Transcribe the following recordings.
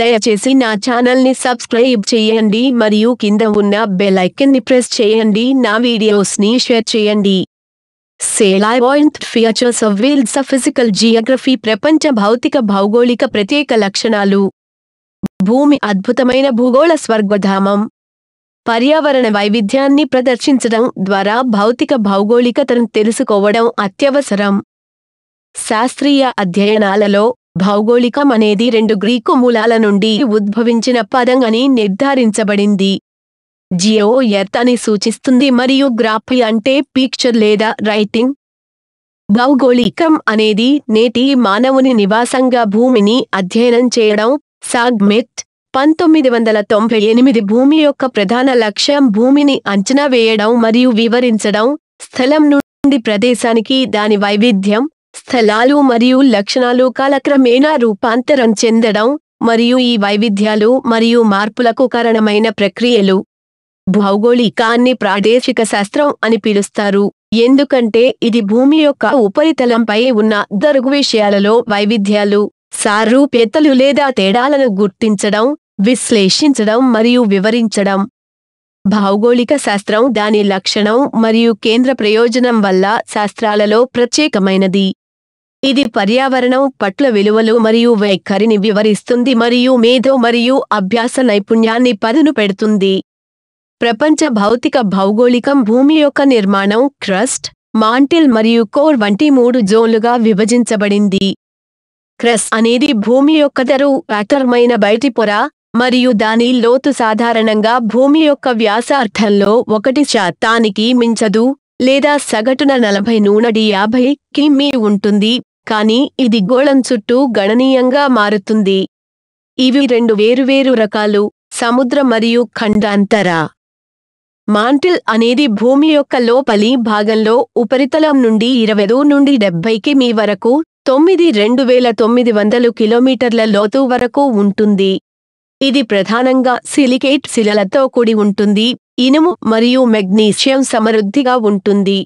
దయచేసి నా ఛానల్ని సబ్స్క్రైబ్ చేయండి మరియు కింద ఉన్న బెల్ ని ప్రెస్ చేయండి నా వీడియోస్ని షేర్ చేయండి salient features of world's physical geography ప్రపంచ భౌతిక భౌగోళిక ప్రత్యేక లక్షణాలు భూమి అద్భుతమైన భూగోళ స్వర్గధామం పర్యావరణ వైవిధ్యాన్ని ప్రదర్శించడం ద్వారా భౌతిక భౌగోళికతను తెలుసుకోవడం అత్యవసరం శాస్త్రీయ అధ్యయనాలలో భౌగోళికం అనేది రెండు గ్రీకు మూలాల నుండి ఉద్భవించిన పదం అని నిర్ధారించబడింది జియో ఎర్త్ అని సూచిస్తుంది మరియు గ్రాఫీ అంటే పిక్చర్ లేదా రైటింగ్ భౌగోళికం అనేది నేటి మానవుని నివాసంగా భూమిని అధ్యయనం చేయడం సాగ్మెట్ పంతొమ్మిది వందల తొంభై ఎనిమిది భూమి యొక్క ప్రధాన లక్ష్యం భూమిని అంచనా వేయడం మరియు వివరించడం స్థలం నుండి ప్రదేశానికి దాని వైవిధ్యం స్థలాలు మరియు లక్షణాలు కాలక్రమేణా రూపాంతరం చెందడం మరియు ఈ వైవిధ్యాలు మరియు మార్పులకు కారణమైన ప్రక్రియలు భౌగోళికాన్ని ప్రాదేశిక శాస్త్రం అని పిలుస్తారు ఎందుకంటే ఇది భూమి యొక్క ఉపరితలంపై ఉన్న దరుగు విషయాలలో వైవిధ్యాలు సారూప్యతలు లేదా తేడాలను గుర్తించడం విశ్లేషించడం మరియు వివరించడం భౌగోళిక శాస్త్రం దాని లక్షణం మరియు కేంద్ర ప్రయోజనం వల్ల శాస్త్రాలలో ప్రత్యేకమైనది ఇది పర్యావరణం పట్ల విలువలు మరియు వైఖరిని వివరిస్తుంది మరియు మేధో మరియు అభ్యాస నైపుణ్యాన్ని పదును పెడుతుంది ప్రపంచ భౌతిక భౌగోళికం భూమి యొక్క నిర్మాణం క్రస్ట్ మాంటిల్ మరియు కోర్ వంటి మూడు జోన్లుగా విభజించబడింది క్రస్ అనేది భూమి యొక్క దరువు యాక్టర్మైన బయటి పొర మరియు దాని లోతు సాధారణంగా భూమి యొక్క వ్యాసార్థంలో ఒకటి శాతానికి మించదు లేదా సగటున నలభై నూనడి యాభై కిమీ ఉంటుంది కానీ ఇది గోళం చుట్టూ గణనీయంగా మారుతుంది ఇవి రెండు వేరువేరు రకాలు సముద్ర మరియు ఖండాంతర మాంటిల్ అనేది భూమి యొక్క లోపలి భాగంలో ఉపరితలం నుండి ఇరవై నుండి డెబ్బై కిమీ వరకు తొమ్మిది రెండు వేల తొమ్మిది వందలు కిలోమీటర్ల లోతు వరకు ఉంటుంది ఇది ప్రధానంగా సిలికేట్ శిలలతో కూడి ఉంటుంది ఇనుము మరియు మెగ్నీషియం సమృద్ధిగా ఉంటుంది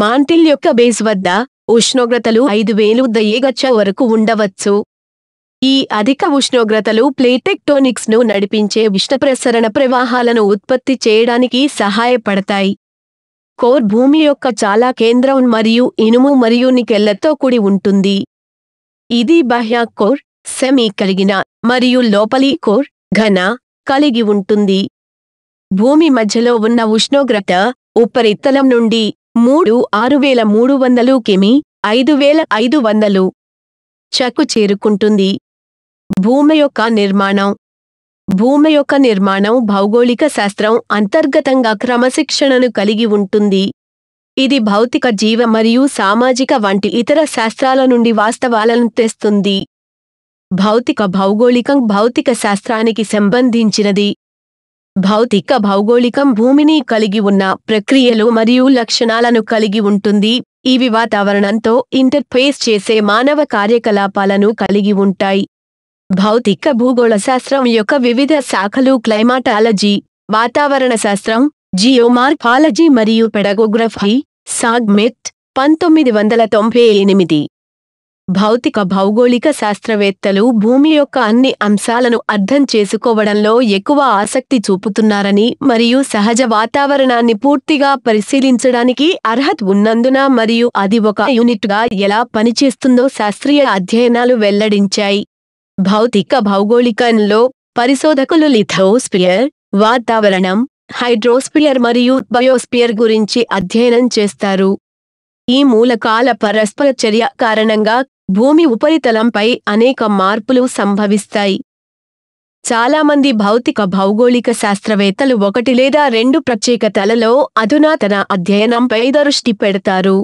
మాంటిల్ యొక్క బేస్ వద్ద ఉష్ణోగ్రతలు ఐదు వేలు దయ్యగచ్చ వరకు ఉండవచ్చు ఈ అధిక ఉష్ణోగ్రతలు ప్లేటెక్టోనిక్స్ను నడిపించే విష్ణప్రసరణ ప్రవాహాలను ఉత్పత్తి చేయడానికి సహాయపడతాయి కోర్ భూమి యొక్క చాలా కేంద్రం మరియు ఇనుము మరియు నికెళ్లతో కూడి ఉంటుంది ఇది బాహ్య కోర్ సెమీ కలిగిన మరియు లోపలి కోర్ ఘన కలిగి ఉంటుంది భూమి మధ్యలో ఉన్న ఉష్ణోగ్రత ఉపరితలం నుండి మూడు ఆరు వేల మూడు వందలు కిమి ఐదు వేల ఐదు వందలు చకు చేరుకుంటుంది భూమి యొక్క నిర్మాణం భూమి యొక్క నిర్మాణం భౌగోళిక శాస్త్రం అంతర్గతంగా క్రమశిక్షణను కలిగి ఉంటుంది ఇది భౌతిక జీవ మరియు సామాజిక వంటి ఇతర శాస్త్రాల నుండి వాస్తవాలను తెస్తుంది భౌతిక భౌగోళికం భౌతిక శాస్త్రానికి సంబంధించినది భౌతిక భౌగోళికం భూమిని కలిగి ఉన్న ప్రక్రియలు మరియు లక్షణాలను కలిగి ఉంటుంది ఇవి వాతావరణంతో ఇంటర్ఫేస్ చేసే మానవ కార్యకలాపాలను కలిగి ఉంటాయి భౌతిక భూగోళ శాస్త్రం యొక్క వివిధ శాఖలు క్లైమాటాలజీ వాతావరణ శాస్త్రం జియోమార్ఫాలజీ మరియు పెడగోగ్రఫీ సాగ్మెత్ పంతొమ్మిది వందల తొంభై ఎనిమిది భౌతిక భౌగోళిక శాస్త్రవేత్తలు భూమి యొక్క అన్ని అంశాలను అర్థం చేసుకోవడంలో ఎక్కువ ఆసక్తి చూపుతున్నారని మరియు సహజ వాతావరణాన్ని పూర్తిగా పరిశీలించడానికి అర్హత ఉన్నందున మరియు అది ఒక యూనిట్గా ఎలా పనిచేస్తుందో శాస్త్రీయ అధ్యయనాలు వెల్లడించాయి భౌతిక భౌగోళికంలో పరిశోధకులు లిథోస్పియర్ వాతావరణం హైడ్రోస్పియర్ మరియు బయోస్పియర్ గురించి అధ్యయనం చేస్తారు ఈ మూలకాల పరస్పర చర్య కారణంగా భూమి ఉపరితలంపై అనేక మార్పులు సంభవిస్తాయి చాలామంది భౌతిక భౌగోళిక శాస్త్రవేత్తలు ఒకటి లేదా రెండు ప్రత్యేకతలలో అధునాతన అధ్యయనంపై దృష్టి పెడతారు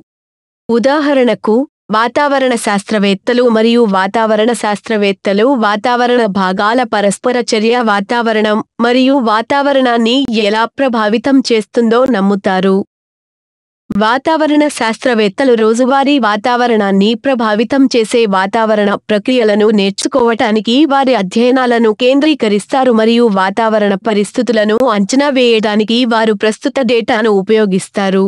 ఉదాహరణకు వాతావరణ శాస్త్రవేత్తలు మరియు వాతావరణ శాస్త్రవేత్తలు వాతావరణ భాగాల పరస్పర చర్య వాతావరణం మరియు వాతావరణాన్ని ఎలా ప్రభావితం చేస్తుందో నమ్ముతారు వాతావరణ శాస్త్రవేత్తలు రోజువారీ వాతావరణాన్ని ప్రభావితం చేసే వాతావరణ ప్రక్రియలను నేర్చుకోవటానికి వారి అధ్యయనాలను కేంద్రీకరిస్తారు మరియు వాతావరణ పరిస్థితులను అంచనా వేయడానికి వారు ప్రస్తుత డేటాను ఉపయోగిస్తారు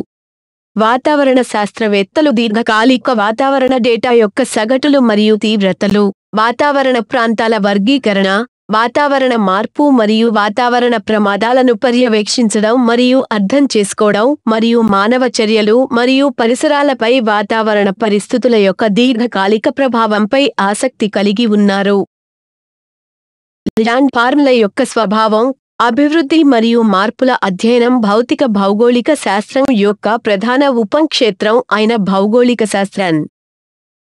వాతావరణ శాస్త్రవేత్తలు దీర్ఘకాలిక వాతావరణ డేటా యొక్క సగటులు మరియు తీవ్రతలు వాతావరణ ప్రాంతాల వర్గీకరణ వాతావరణ మార్పు మరియు వాతావరణ ప్రమాదాలను పర్యవేక్షించడం మరియు అర్థం చేసుకోవడం మరియు మానవ చర్యలు మరియు పరిసరాలపై వాతావరణ పరిస్థితుల యొక్క దీర్ఘకాలిక ప్రభావంపై ఆసక్తి కలిగి ఉన్నారు ల్యాండ్ ఫార్మ్ల యొక్క స్వభావం అభివృద్ధి మరియు మార్పుల అధ్యయనం భౌతిక భౌగోళిక శాస్త్రం యొక్క ప్రధాన ఉపంక్షేత్రం అయిన భౌగోళిక శాస్త్రం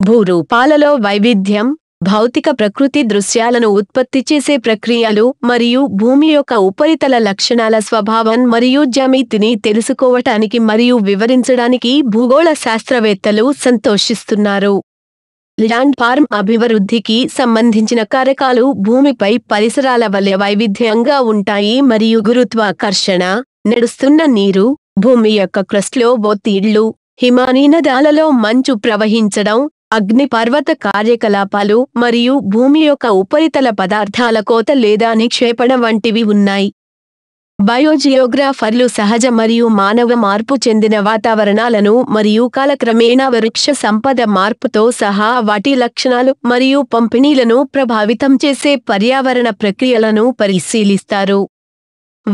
భూరూపాలలో వైవిధ్యం భౌతిక ప్రకృతి దృశ్యాలను ఉత్పత్తి చేసే ప్రక్రియలు మరియు భూమి యొక్క ఉపరితల లక్షణాల స్వభావం మరియు జ్యామితిని తెలుసుకోవటానికి మరియు వివరించడానికి భూగోళ శాస్త్రవేత్తలు సంతోషిస్తున్నారు ల్యాండ్ ఫార్మ్ అభివృద్ధికి సంబంధించిన కారకాలు భూమిపై పరిసరాల వల్ల వైవిధ్యంగా ఉంటాయి మరియు గురుత్వాకర్షణ నడుస్తున్న నీరు భూమి యొక్క క్రస్ట్లో ఒత్తిళ్లు హిమానీ మంచు ప్రవహించడం అగ్నిపర్వత కార్యకలాపాలు మరియు భూమి యొక్క ఉపరితల పదార్థాల కోత లేదా నిక్షేపణ వంటివి ఉన్నాయి బయోజియోగ్రాఫర్లు సహజ మరియు మానవ మార్పు చెందిన వాతావరణాలను మరియు కాలక్రమేణా వృక్ష సంపద మార్పుతో సహా వాటి లక్షణాలు మరియు పంపిణీలను ప్రభావితం చేసే పర్యావరణ ప్రక్రియలను పరిశీలిస్తారు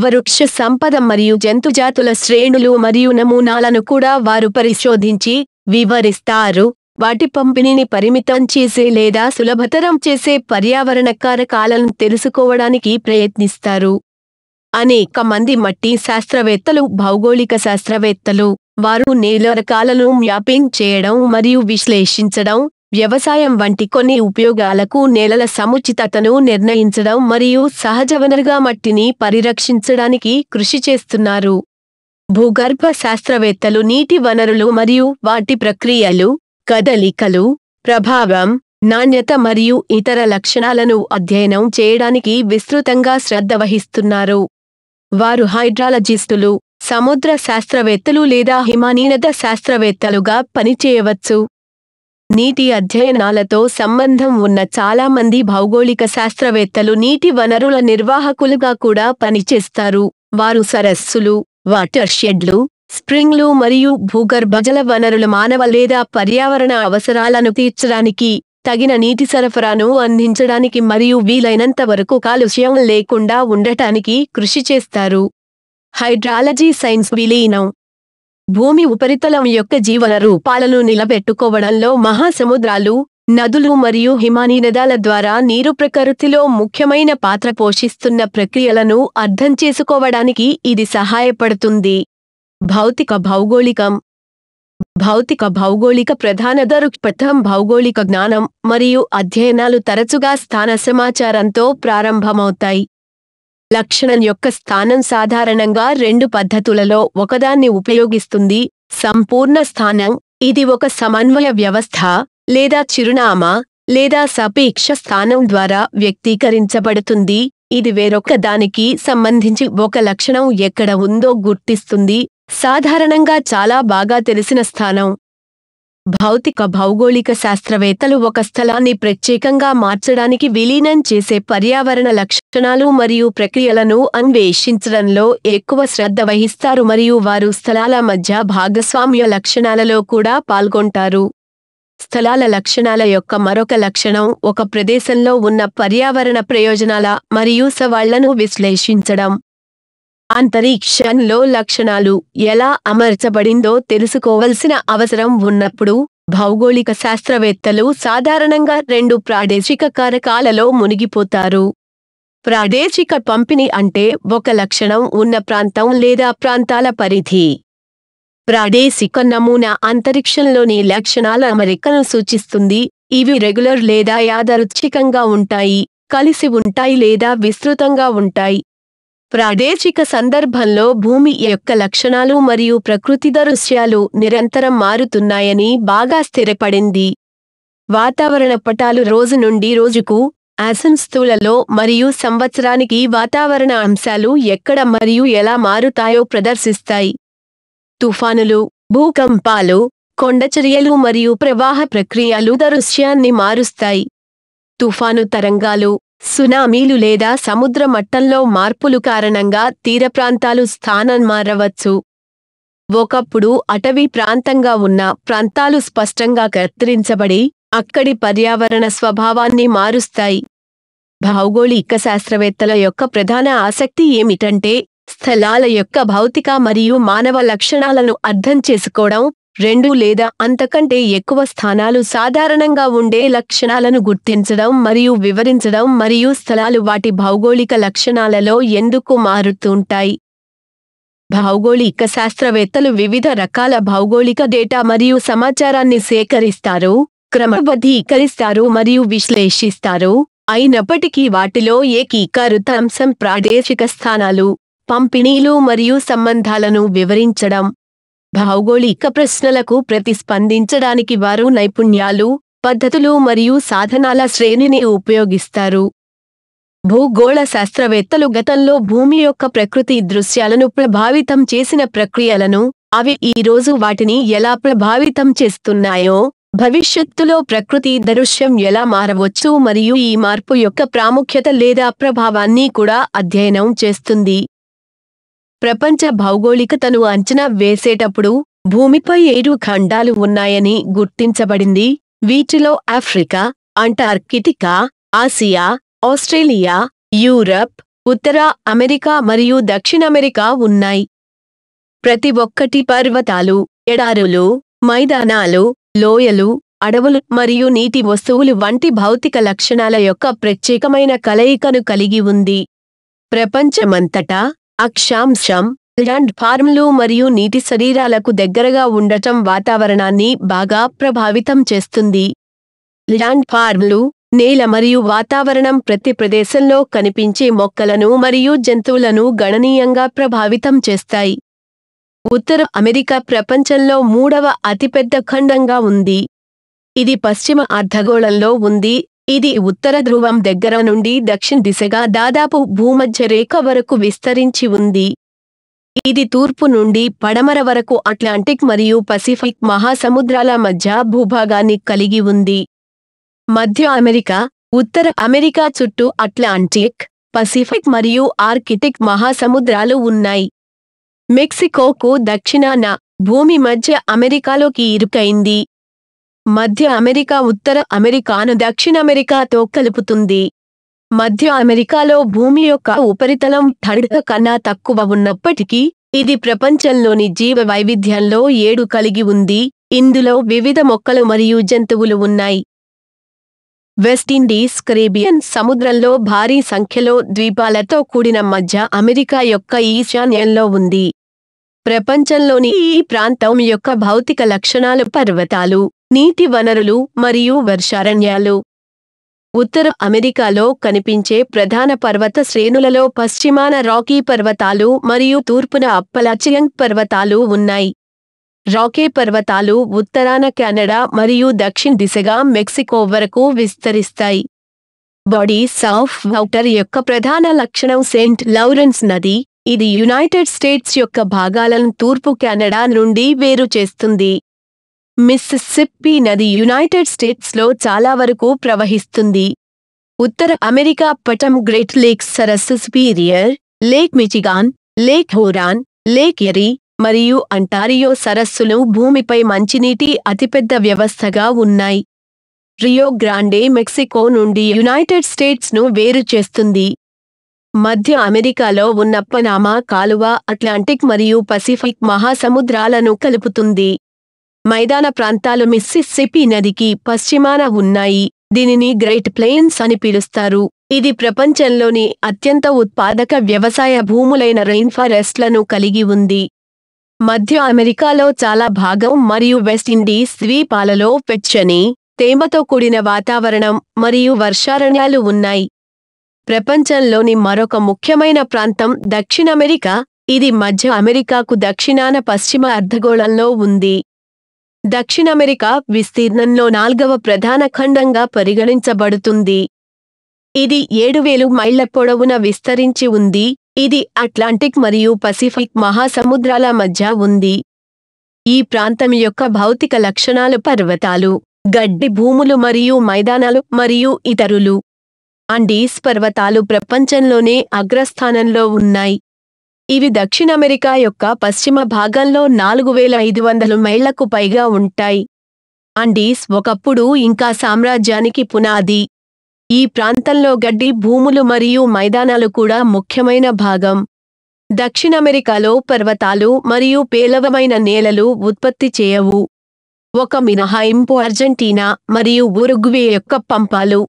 వృక్ష సంపద మరియు జంతుజాతుల శ్రేణులు మరియు నమూనాలను కూడా వారు పరిశోధించి వివరిస్తారు వాటి పంపిణీని పరిమితం చేసే లేదా సులభతరం చేసే పర్యావరణ కారకాలను తెలుసుకోవడానికి ప్రయత్నిస్తారు అనేక మంది మట్టి శాస్త్రవేత్తలు భౌగోళిక శాస్త్రవేత్తలు వారు నేల రకాలను మ్యాపింగ్ చేయడం మరియు విశ్లేషించడం వ్యవసాయం వంటి కొన్ని ఉపయోగాలకు నేలల సముచితతను నిర్ణయించడం మరియు సహజ వనరుగా మట్టిని పరిరక్షించడానికి కృషి చేస్తున్నారు భూగర్భ శాస్త్రవేత్తలు నీటి వనరులు మరియు వాటి ప్రక్రియలు కదలికలు ప్రభావం నాణ్యత మరియు ఇతర లక్షణాలను అధ్యయనం చేయడానికి విస్తృతంగా శ్రద్ధ వహిస్తున్నారు వారు హైడ్రాలజిస్టులు సముద్ర శాస్త్రవేత్తలు లేదా హిమానీనత శాస్త్రవేత్తలుగా పనిచేయవచ్చు నీటి అధ్యయనాలతో సంబంధం ఉన్న చాలామంది భౌగోళిక శాస్త్రవేత్తలు నీటి వనరుల నిర్వాహకులుగా కూడా పనిచేస్తారు వారు సరస్సులు వాటర్ షెడ్లు స్ప్రింగ్లు మరియు భూగర్భజల వనరుల మానవ లేదా పర్యావరణ అవసరాలను తీర్చడానికి తగిన నీటి సరఫరాను అందించడానికి మరియు వీలైనంత వరకు కాలుష్యం లేకుండా ఉండటానికి కృషి చేస్తారు హైడ్రాలజీ సైన్స్ విలీనం భూమి ఉపరితలం యొక్క జీవన రూపాలను నిలబెట్టుకోవడంలో మహాసముద్రాలు నదులు మరియు హిమానీనదాల ద్వారా నీరు ప్రకృతిలో ముఖ్యమైన పాత్ర పోషిస్తున్న ప్రక్రియలను అర్థం చేసుకోవడానికి ఇది సహాయపడుతుంది భౌతిక భౌగోళికం భౌతిక భౌగోళిక ప్రధాన దృక్పథం భౌగోళిక జ్ఞానం మరియు అధ్యయనాలు తరచుగా స్థాన సమాచారంతో ప్రారంభమవుతాయి లక్షణం యొక్క స్థానం సాధారణంగా రెండు పద్ధతులలో ఒకదాన్ని ఉపయోగిస్తుంది సంపూర్ణ స్థానం ఇది ఒక సమన్వయ వ్యవస్థ లేదా చిరునామా లేదా సాపేక్ష స్థానం ద్వారా వ్యక్తీకరించబడుతుంది ఇది వేరొక దానికి సంబంధించి ఒక లక్షణం ఎక్కడ ఉందో గుర్తిస్తుంది సాధారణంగా చాలా బాగా తెలిసిన స్థానం భౌతిక భౌగోళిక శాస్త్రవేత్తలు ఒక స్థలాన్ని ప్రత్యేకంగా మార్చడానికి విలీనం చేసే పర్యావరణ లక్షణాలు మరియు ప్రక్రియలను అన్వేషించడంలో ఎక్కువ శ్రద్ధ వహిస్తారు మరియు వారు స్థలాల మధ్య భాగస్వామ్య లక్షణాలలో కూడా పాల్గొంటారు స్థలాల లక్షణాల యొక్క మరొక లక్షణం ఒక ప్రదేశంలో ఉన్న పర్యావరణ ప్రయోజనాల మరియు సవాళ్లను విశ్లేషించడం అంతరిక్షంలో లక్షణాలు ఎలా అమర్చబడిందో తెలుసుకోవలసిన అవసరం ఉన్నప్పుడు భౌగోళిక శాస్త్రవేత్తలు సాధారణంగా రెండు ప్రాదేశిక కారకాలలో మునిగిపోతారు ప్రాదేశిక పంపిణీ అంటే ఒక లక్షణం ఉన్న ప్రాంతం లేదా ప్రాంతాల పరిధి ప్రాదేశిక నమూనా అంతరిక్షంలోని లక్షణాల అమరికను సూచిస్తుంది ఇవి రెగ్యులర్ లేదా యాదరుచ్ఛికంగా ఉంటాయి కలిసి ఉంటాయి లేదా విస్తృతంగా ఉంటాయి ప్రాదేశిక సందర్భంలో భూమి యొక్క లక్షణాలు మరియు ప్రకృతి దృశ్యాలు నిరంతరం మారుతున్నాయని బాగా స్థిరపడింది వాతావరణ పటాలు రోజు నుండి రోజుకు అసంస్థూలలో మరియు సంవత్సరానికి వాతావరణ అంశాలు ఎక్కడ మరియు ఎలా మారుతాయో ప్రదర్శిస్తాయి తుఫానులు భూకంపాలు కొండచర్యలు మరియు ప్రవాహ ప్రక్రియలు దృశ్యాన్ని మారుస్తాయి తుఫాను తరంగాలు సునామీలు లేదా సముద్ర మట్టంలో మార్పులు కారణంగా తీర ప్రాంతాలు స్థానం మారవచ్చు ఒకప్పుడు అటవీ ప్రాంతంగా ఉన్న ప్రాంతాలు స్పష్టంగా కత్తిరించబడి అక్కడి పర్యావరణ స్వభావాన్ని మారుస్తాయి భౌగోళిక శాస్త్రవేత్తల యొక్క ప్రధాన ఆసక్తి ఏమిటంటే స్థలాల యొక్క భౌతిక మరియు మానవ లక్షణాలను అర్థం చేసుకోవడం రెండు లేదా అంతకంటే ఎక్కువ స్థానాలు సాధారణంగా ఉండే లక్షణాలను గుర్తించడం మరియు వివరించడం మరియు స్థలాలు వాటి భౌగోళిక లక్షణాలలో ఎందుకు మారుతుంటాయి భౌగోళిక శాస్త్రవేత్తలు వివిధ రకాల భౌగోళిక డేటా మరియు సమాచారాన్ని సేకరిస్తారు క్రమబద్ధీకరిస్తారు మరియు విశ్లేషిస్తారు అయినప్పటికీ వాటిలో ఏకీకృత అంశం ప్రాదేశిక స్థానాలు పంపిణీలు మరియు సంబంధాలను వివరించడం భౌగోళిక ప్రశ్నలకు ప్రతిస్పందించడానికి వారు నైపుణ్యాలు పద్ధతులు మరియు సాధనాల శ్రేణిని ఉపయోగిస్తారు భూగోళ శాస్త్రవేత్తలు గతంలో భూమి యొక్క ప్రకృతి దృశ్యాలను ప్రభావితం చేసిన ప్రక్రియలను అవి ఈ రోజు వాటిని ఎలా ప్రభావితం చేస్తున్నాయో భవిష్యత్తులో ప్రకృతి దృశ్యం ఎలా మారవచ్చు మరియు ఈ మార్పు యొక్క ప్రాముఖ్యత లేదా ప్రభావాన్ని కూడా అధ్యయనం చేస్తుంది ప్రపంచ భౌగోళికతను అంచనా వేసేటప్పుడు భూమిపై ఏడు ఖండాలు ఉన్నాయని గుర్తించబడింది వీటిలో Africa Antarctica Asia Australia Europe ఉత్తర అమెరికా మరియు అమెరికా ఉన్నాయి ప్రతి ఒక్కటి పర్వతాలు ఎడారులు మైదానాలు లోయలు అడవులు మరియు నీటి వస్తువులు వంటి భౌతిక లక్షణాల యొక్క ప్రత్యేకమైన కలయికను కలిగి ఉంది ప్రపంచమంతటా అక్షాంశం ల్యాండ్ ఫార్మ్లు మరియు నీటి శరీరాలకు దగ్గరగా ఉండటం వాతావరణాన్ని బాగా ప్రభావితం చేస్తుంది ల్యాండ్ ఫార్మ్లు నేల మరియు వాతావరణం ప్రతి ప్రదేశంలో కనిపించే మొక్కలను మరియు జంతువులను గణనీయంగా ప్రభావితం చేస్తాయి ఉత్తర అమెరికా ప్రపంచంలో మూడవ అతిపెద్ద ఖండంగా ఉంది ఇది పశ్చిమ అర్ధగోళంలో ఉంది ఇది ఉత్తర ధ్రువం దగ్గర నుండి దక్షిణ దిశగా దాదాపు భూమధ్య రేఖ వరకు విస్తరించి ఉంది ఇది తూర్పు నుండి పడమర వరకు అట్లాంటిక్ మరియు పసిఫిక్ మహాసముద్రాల మధ్య భూభాగాన్ని కలిగి ఉంది మధ్య అమెరికా ఉత్తర అమెరికా చుట్టూ అట్లాంటిక్ పసిఫిక్ మరియు ఆర్కిటిక్ మహాసముద్రాలు ఉన్నాయి మెక్సికోకు దక్షిణాన భూమి మధ్య అమెరికాలోకి ఇరుకైంది మధ్య అమెరికా ఉత్తర అమెరికాను దక్షిణ అమెరికాతో కలుపుతుంది మధ్య అమెరికాలో భూమి యొక్క ఉపరితలం థర్డ్ కన్నా తక్కువ ఉన్నప్పటికీ ఇది ప్రపంచంలోని జీవ వైవిధ్యంలో ఏడు కలిగి ఉంది ఇందులో వివిధ మొక్కలు మరియు జంతువులు ఉన్నాయి వెస్టిండీస్ కరేబియన్ సముద్రంలో భారీ సంఖ్యలో ద్వీపాలతో కూడిన మధ్య అమెరికా యొక్క ఈశాన్యంలో ఉంది ప్రపంచంలోని ఈ ప్రాంతం యొక్క భౌతిక లక్షణాలు పర్వతాలు నీటి వనరులు మరియు వర్షారణ్యాలు ఉత్తర అమెరికాలో కనిపించే ప్రధాన పర్వత శ్రేణులలో పశ్చిమాన రాకీ పర్వతాలు మరియు తూర్పున అప్పలచియంగ్ పర్వతాలు ఉన్నాయి రాకీ పర్వతాలు ఉత్తరాన కెనడా మరియు దక్షిణ దిశగా మెక్సికో వరకు విస్తరిస్తాయి బాడీస్ ఆఫ్ వాటర్ యొక్క ప్రధాన లక్షణం సెయింట్ లౌరెన్స్ నది ఇది యునైటెడ్ స్టేట్స్ యొక్క భాగాలను తూర్పు కెనడా నుండి వేరు చేస్తుంది మిస్సిసిప్పి నది యునైటెడ్ స్టేట్స్లో చాలా వరకు ప్రవహిస్తుంది ఉత్తర అమెరికా పటం గ్రేట్ లేక్ సరస్సు superior lake Michigan lake Huron lake Erie మరియు అంటారియో సరస్సులు భూమిపై మంచినీటి అతిపెద్ద వ్యవస్థగా ఉన్నాయి రియో గ్రాండే మెక్సికో నుండి యునైటెడ్ స్టేట్స్ను వేరు చేస్తుంది మధ్య అమెరికాలో ఉన్న పనామా కాలువ అట్లాంటిక్ మరియు పసిఫిక్ మహాసముద్రాలను కలుపుతుంది మైదాన ప్రాంతాలు మిస్సిస్సిపి నదికి పశ్చిమాన ఉన్నాయి దీనిని గ్రేట్ ప్లెయిన్స్ అని పిలుస్తారు ఇది ప్రపంచంలోని అత్యంత ఉత్పాదక వ్యవసాయ భూములైన రెయిన్ ఫారెస్ట్లను కలిగి ఉంది మధ్య అమెరికాలో చాలా భాగం మరియు వెస్టిండీస్ ద్వీపాలలో పెచ్చని తేమతో కూడిన వాతావరణం మరియు వర్షారణ్యాలు ఉన్నాయి ప్రపంచంలోని మరొక ముఖ్యమైన ప్రాంతం దక్షిణ అమెరికా ఇది మధ్య అమెరికాకు దక్షిణాన పశ్చిమ అర్ధగోళంలో ఉంది దక్షిణ అమెరికా విస్తీర్ణంలో నాల్గవ ప్రధాన ఖండంగా పరిగణించబడుతుంది ఇది ఏడువేలు మైళ్ల పొడవున విస్తరించి ఉంది ఇది అట్లాంటిక్ మరియు పసిఫిక్ మహాసముద్రాల మధ్య ఉంది ఈ ప్రాంతం యొక్క భౌతిక లక్షణాలు పర్వతాలు గడ్డి భూములు మరియు మైదానాలు మరియు ఇతరులు అండీస్ పర్వతాలు ప్రపంచంలోనే అగ్రస్థానంలో ఉన్నాయి ఇవి దక్షిణ అమెరికా యొక్క పశ్చిమ భాగంలో నాలుగు వేల ఐదు వందల మైళ్లకు పైగా ఉంటాయి అండీస్ ఒకప్పుడు ఇంకా సామ్రాజ్యానికి పునాది ఈ ప్రాంతంలో గడ్డి భూములు మరియు మైదానాలు కూడా ముఖ్యమైన భాగం దక్షిణ అమెరికాలో పర్వతాలు మరియు పేలవమైన నేలలు ఉత్పత్తి చేయవు ఒక మినహాయింపు అర్జెంటీనా మరియు ఉరుగ్వే యొక్క పంపాలు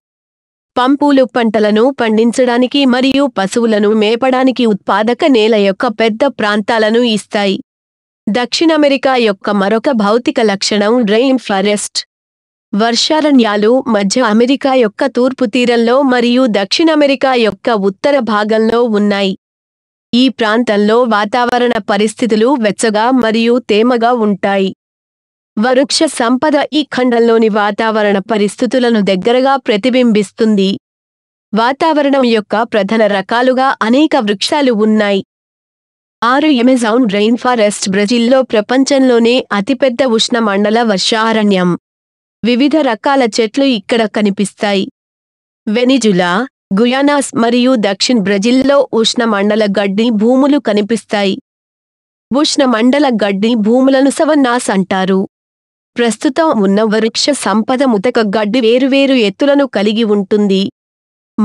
పంపులు పంటలను పండించడానికి మరియు పశువులను మేపడానికి ఉత్పాదక నేల యొక్క పెద్ద ప్రాంతాలను ఇస్తాయి దక్షిణ అమెరికా యొక్క మరొక భౌతిక లక్షణం రెయిన్ ఫారెస్ట్ వర్షారణ్యాలు మధ్య అమెరికా యొక్క తూర్పు తీరంలో మరియు దక్షిణ అమెరికా యొక్క ఉత్తర భాగంలో ఉన్నాయి ఈ ప్రాంతంలో వాతావరణ పరిస్థితులు వెచ్చగా మరియు తేమగా ఉంటాయి వృక్ష సంపద ఈ ఖండంలోని వాతావరణ పరిస్థితులను దగ్గరగా ప్రతిబింబిస్తుంది వాతావరణం యొక్క ప్రధాన రకాలుగా అనేక వృక్షాలు ఉన్నాయి ఆరు ఎమెజాన్ రెయిన్ ఫారెస్ట్ బ్రెజిల్లో ప్రపంచంలోనే అతిపెద్ద ఉష్ణమండల వర్షారణ్యం వివిధ రకాల చెట్లు ఇక్కడ కనిపిస్తాయి వెనిజులా గుయానాస్ మరియు దక్షిణ్ బ్రెజిల్లో ఉష్ణమండల గడ్డి భూములు కనిపిస్తాయి ఉష్ణమండల గడ్డి భూములను సవన్నాస్ అంటారు ప్రస్తుతం ఉన్న వృక్ష సంపద ముతక గడ్డి వేరువేరు ఎత్తులను కలిగి ఉంటుంది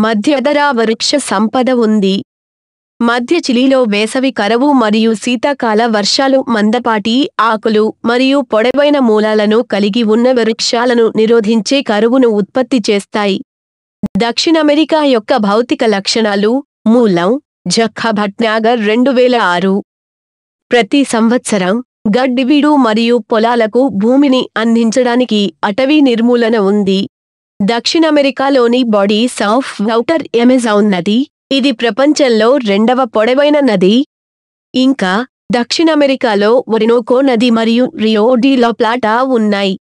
మధ్యధరా వృక్ష సంపద ఉంది మధ్య చిలీలో వేసవి కరవు మరియు శీతాకాల వర్షాలు మందపాటి ఆకులు మరియు పొడవైన మూలాలను కలిగి ఉన్న వృక్షాలను నిరోధించే కరువును ఉత్పత్తి చేస్తాయి దక్షిణ అమెరికా యొక్క భౌతిక లక్షణాలు మూలం జఖ భట్నాగర్ రెండు వేల ఆరు ప్రతి సంవత్సరం గడ్డివీడు మరియు పొలాలకు భూమిని అందించడానికి అటవీ నిర్మూలన ఉంది దక్షిణ అమెరికాలోని బాడీస్ ఆఫ్ వౌటర్ ఎమెజాన్ నది ఇది ప్రపంచంలో రెండవ పొడవైన నది ఇంకా దక్షిణ అమెరికాలో ఒరినోకో నది మరియు రియో డి లా ప్లాటా ఉన్నాయి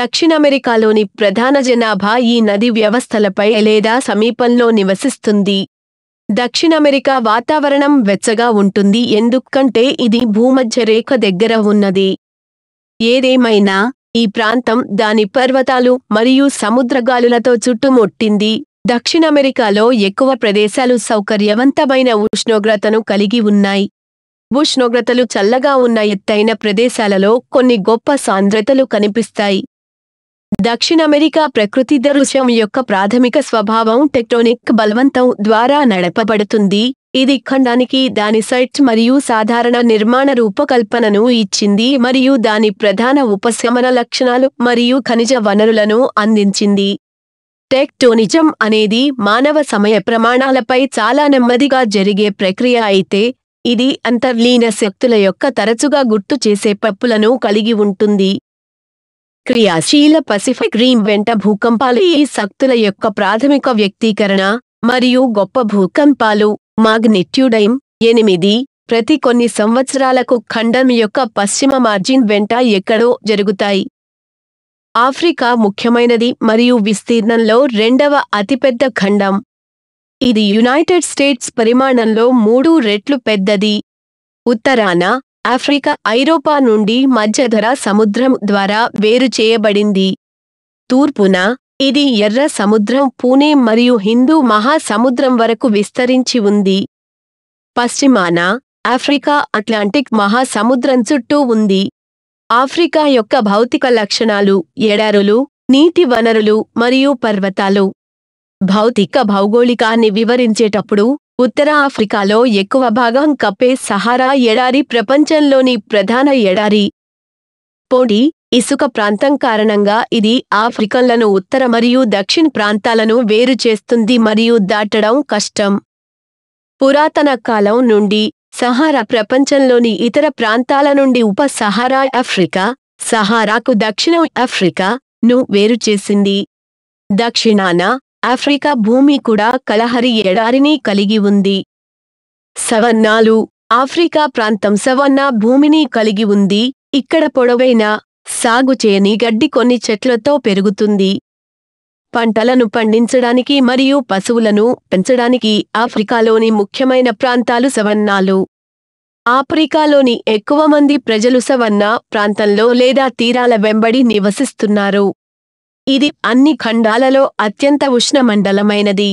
దక్షిణ అమెరికాలోని ప్రధాన జనాభా ఈ నది వ్యవస్థలపై లేదా సమీపంలో నివసిస్తుంది దక్షిణ అమెరికా వాతావరణం వెచ్చగా ఉంటుంది ఎందుకంటే ఇది భూమధ్య రేఖ దగ్గర ఉన్నది ఏదేమైనా ఈ ప్రాంతం దాని పర్వతాలు మరియు సముద్రగాలులతో చుట్టుముట్టింది అమెరికాలో ఎక్కువ ప్రదేశాలు సౌకర్యవంతమైన ఉష్ణోగ్రతను కలిగి ఉన్నాయి ఉష్ణోగ్రతలు చల్లగా ఉన్న ఎత్తైన ప్రదేశాలలో కొన్ని గొప్ప సాంద్రతలు కనిపిస్తాయి దక్షిణ అమెరికా ప్రకృతి దృశ్యం యొక్క ప్రాథమిక స్వభావం టెక్టోనిక్ బలవంతం ద్వారా నడపబడుతుంది ఇది ఖండానికి దాని సైట్ మరియు సాధారణ నిర్మాణ రూపకల్పనను ఇచ్చింది మరియు దాని ప్రధాన ఉపశమన లక్షణాలు మరియు ఖనిజ వనరులను అందించింది టెక్టోనిజం అనేది మానవ సమయ ప్రమాణాలపై చాలా నెమ్మదిగా జరిగే ప్రక్రియ అయితే ఇది అంతర్లీన శక్తుల యొక్క తరచుగా గుర్తు చేసే పప్పులను కలిగి ఉంటుంది క్రియాశీల పసిఫిక్ రీమ్ వెంట భూకంపాలు ఈ శక్తుల యొక్క ప్రాథమిక వ్యక్తీకరణ మరియు గొప్ప భూకంపాలు మాగ్నిట్యూడైమ్ ఎనిమిది ప్రతి కొన్ని సంవత్సరాలకు ఖండం యొక్క పశ్చిమ మార్జిన్ వెంట ఎక్కడో జరుగుతాయి ఆఫ్రికా ముఖ్యమైనది మరియు విస్తీర్ణంలో రెండవ అతిపెద్ద ఖండం ఇది యునైటెడ్ స్టేట్స్ పరిమాణంలో మూడు రెట్లు పెద్దది ఉత్తరాన ఆఫ్రికా ఐరోపా నుండి మధ్యధర సముద్రం ద్వారా వేరు చేయబడింది తూర్పున ఇది ఎర్ర సముద్రం పూణే మరియు హిందూ మహాసముద్రం వరకు విస్తరించి ఉంది పశ్చిమాన ఆఫ్రికా అట్లాంటిక్ మహాసముద్రం చుట్టూ ఉంది ఆఫ్రికా యొక్క భౌతిక లక్షణాలు ఎడారులు నీటి వనరులు మరియు పర్వతాలు భౌతిక భౌగోళికాన్ని వివరించేటప్పుడు ఉత్తర ఆఫ్రికాలో ఎక్కువ భాగం కప్పే సహారా ఎడారి ప్రపంచంలోని ప్రధాన ఎడారి పోడి ఇసుక ప్రాంతం కారణంగా ఇది ఆఫ్రికన్లను ఉత్తర మరియు దక్షిణ ప్రాంతాలను వేరు చేస్తుంది మరియు దాటడం కష్టం పురాతన కాలం నుండి సహారా ప్రపంచంలోని ఇతర ప్రాంతాల నుండి ఉప సహారా ఆఫ్రికా సహారాకు దక్షిణ ఆఫ్రికా ను వేరు చేసింది దక్షిణాన ఆఫ్రికా భూమి కూడా కలహరి ఎడారిని కలిగి ఉంది సవన్నాలు ఆఫ్రికా ప్రాంతం సవన్నా భూమిని కలిగి ఉంది ఇక్కడ పొడవైన సాగు చేయని గడ్డి కొన్ని చెట్లతో పెరుగుతుంది పంటలను పండించడానికి మరియు పశువులను పెంచడానికి ఆఫ్రికాలోని ముఖ్యమైన ప్రాంతాలు సవన్నాలు ఆఫ్రికాలోని ఎక్కువ మంది ప్రజలు సవన్నా ప్రాంతంలో లేదా తీరాల వెంబడి నివసిస్తున్నారు ఇది అన్ని ఖండాలలో అత్యంత ఉష్ణమండలమైనది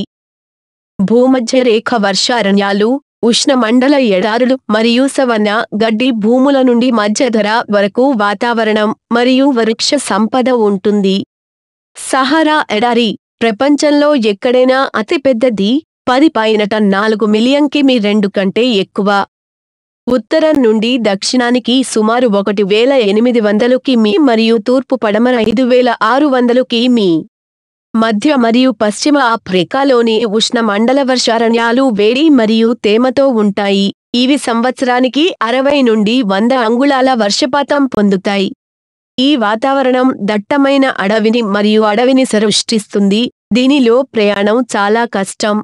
భూమధ్యరేఖ వర్షారణ్యాలు ఉష్ణమండల ఎడారులు మరియు సవన్న గడ్డి భూముల నుండి మధ్యధర వరకు వాతావరణం మరియు వృక్ష సంపద ఉంటుంది సహారా ఎడారి ప్రపంచంలో ఎక్కడైనా అతిపెద్దది పది పైనట నాలుగు మిలియన్ కిమీ రెండు కంటే ఎక్కువ ఉత్తరం నుండి దక్షిణానికి సుమారు ఒకటి వేల ఎనిమిది వందలు కిమీ మరియు తూర్పు పడమర ఐదు వేల ఆరు వందలు కిమీ మధ్య మరియు పశ్చిమ ఆఫ్రికాలోని ఉష్ణ మండల వర్షారణ్యాలు వేడి మరియు తేమతో ఉంటాయి ఇవి సంవత్సరానికి అరవై నుండి వంద అంగుళాల వర్షపాతం పొందుతాయి ఈ వాతావరణం దట్టమైన అడవిని మరియు అడవిని సృష్టిస్తుంది దీనిలో ప్రయాణం చాలా కష్టం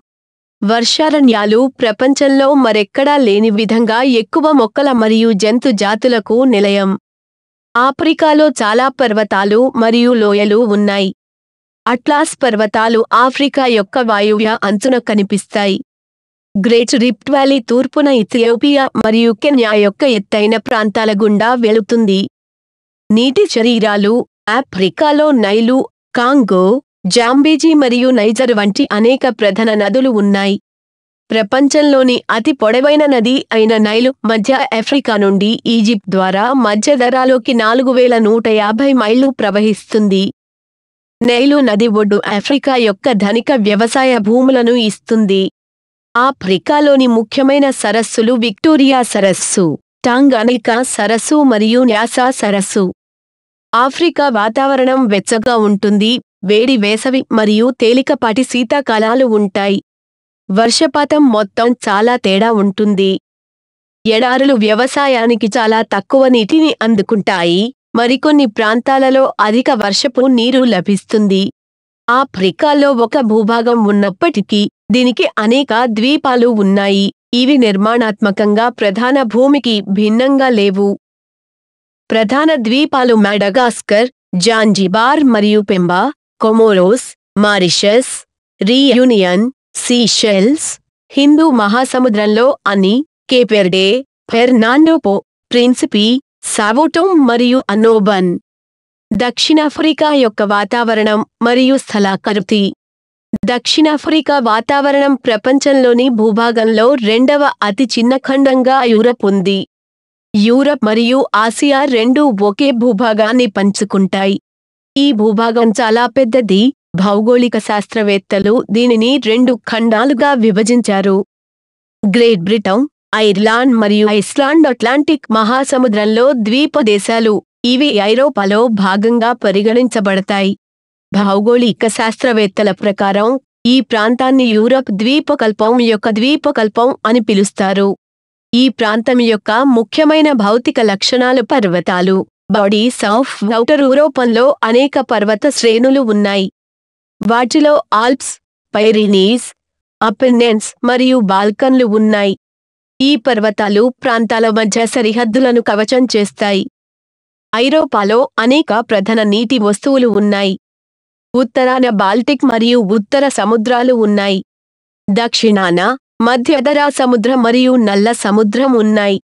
వర్షారణ్యాలు ప్రపంచంలో మరెక్కడా లేని విధంగా ఎక్కువ మొక్కల మరియు జంతు జాతులకు నిలయం ఆఫ్రికాలో చాలా పర్వతాలు మరియు లోయలు ఉన్నాయి అట్లాస్ పర్వతాలు ఆఫ్రికా యొక్క వాయువ్య అంచున కనిపిస్తాయి గ్రేట్ రిప్ట్ వ్యాలీ తూర్పున ఇథియోపియా మరియు కెన్యా యొక్క ఎత్తైన ప్రాంతాల గుండా వెళుతుంది నీటి శరీరాలు ఆఫ్రికాలో నైలు కాంగో జాంబేజీ మరియు నైజర్ వంటి అనేక ప్రధాన నదులు ఉన్నాయి ప్రపంచంలోని అతి పొడవైన నది అయిన నైలు మధ్య ఆఫ్రికా నుండి ఈజిప్ట్ ద్వారా మధ్యధరాలోకి నాలుగు వేల నూట యాభై మైళ్ళు ప్రవహిస్తుంది నైలు నది ఒడ్డు ఆఫ్రికా యొక్క ధనిక వ్యవసాయ భూములను ఇస్తుంది ఆఫ్రికాలోని ముఖ్యమైన సరస్సులు విక్టోరియా సరస్సు టాంగానికా సరస్సు మరియు న్యాసా సరస్సు ఆఫ్రికా వాతావరణం వెచ్చగా ఉంటుంది వేడి వేసవి మరియు తేలికపాటి శీతాకాలాలు ఉంటాయి వర్షపాతం మొత్తం చాలా తేడా ఉంటుంది ఎడారులు వ్యవసాయానికి చాలా తక్కువ నీటిని అందుకుంటాయి మరికొన్ని ప్రాంతాలలో అధిక వర్షపు నీరు లభిస్తుంది ఆఫ్రికాలో ఒక భూభాగం ఉన్నప్పటికీ దీనికి అనేక ద్వీపాలు ఉన్నాయి ఇవి నిర్మాణాత్మకంగా ప్రధాన భూమికి భిన్నంగా లేవు ప్రధాన ద్వీపాలు మాడగాస్కర్ జాంజిబార్ మరియు Pemba Comoros Mauritius Reunion Seychelles హిందూ మహాసముద్రంలో అని కేపెర్డే ఫెర్నాండోపో ప్రిన్సిపీ సావోటోమ్ మరియు అనోబన్ దక్షిణాఫ్రికా యొక్క వాతావరణం మరియు స్థలాకృతి దక్షిణాఫ్రికా వాతావరణం ప్రపంచంలోని భూభాగంలో రెండవ అతి చిన్న ఖండంగా యూరప్ ఉంది యూరప్ మరియు ఆసియా రెండూ ఒకే భూభాగాన్ని పంచుకుంటాయి ఈ భూభాగం చాలా పెద్దది భౌగోళిక శాస్త్రవేత్తలు దీనిని రెండు ఖండాలుగా విభజించారు గ్రేట్ బ్రిటన్ ఐర్లాండ్ మరియు ఐస్లాండ్ అట్లాంటిక్ మహాసముద్రంలో ద్వీప దేశాలు ఇవి ఐరోపాలో భాగంగా పరిగణించబడతాయి భౌగోళిక శాస్త్రవేత్తల ప్రకారం ఈ ప్రాంతాన్ని యూరప్ ద్వీపకల్పం యొక్క ద్వీపకల్పం అని పిలుస్తారు ఈ ప్రాంతం యొక్క ముఖ్యమైన భౌతిక లక్షణాలు పర్వతాలు బాడీస్ ఆఫ్ నౌటర్ యూరోపంలో అనేక పర్వత శ్రేణులు ఉన్నాయి వాటిలో ఆల్ప్స్ పైరినీస్ అపెన్నెన్స్ మరియు బాల్కన్లు ఉన్నాయి ఈ పర్వతాలు ప్రాంతాల మధ్య సరిహద్దులను కవచం చేస్తాయి ఐరోపాలో అనేక ప్రధాన నీటి వస్తువులు ఉన్నాయి ఉత్తరాన బాల్టిక్ మరియు ఉత్తర సముద్రాలు ఉన్నాయి దక్షిణాన మధ్యధరా సముద్రం మరియు నల్ల సముద్రం ఉన్నాయి